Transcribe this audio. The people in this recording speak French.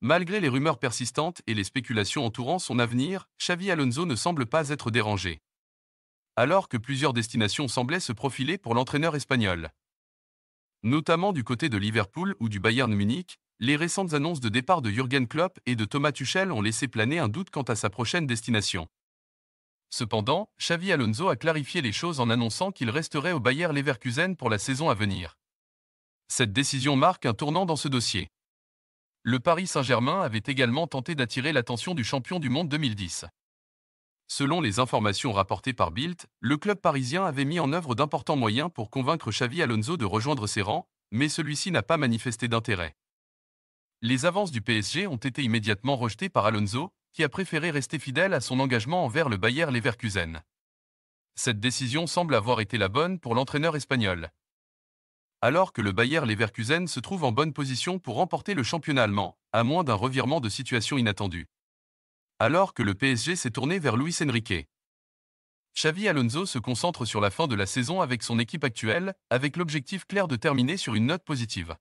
Malgré les rumeurs persistantes et les spéculations entourant son avenir, Xavi Alonso ne semble pas être dérangé. Alors que plusieurs destinations semblaient se profiler pour l'entraîneur espagnol. Notamment du côté de Liverpool ou du Bayern Munich, les récentes annonces de départ de Jürgen Klopp et de Thomas Tuchel ont laissé planer un doute quant à sa prochaine destination. Cependant, Xavi Alonso a clarifié les choses en annonçant qu'il resterait au Bayern Leverkusen pour la saison à venir. Cette décision marque un tournant dans ce dossier le Paris Saint-Germain avait également tenté d'attirer l'attention du champion du monde 2010. Selon les informations rapportées par Bilt, le club parisien avait mis en œuvre d'importants moyens pour convaincre Xavi Alonso de rejoindre ses rangs, mais celui-ci n'a pas manifesté d'intérêt. Les avances du PSG ont été immédiatement rejetées par Alonso, qui a préféré rester fidèle à son engagement envers le Bayer Leverkusen. Cette décision semble avoir été la bonne pour l'entraîneur espagnol, alors que le Bayer Leverkusen se trouve en bonne position pour remporter le championnat allemand, à moins d'un revirement de situation inattendu. Alors que le PSG s'est tourné vers Luis Enrique. Xavi Alonso se concentre sur la fin de la saison avec son équipe actuelle, avec l'objectif clair de terminer sur une note positive.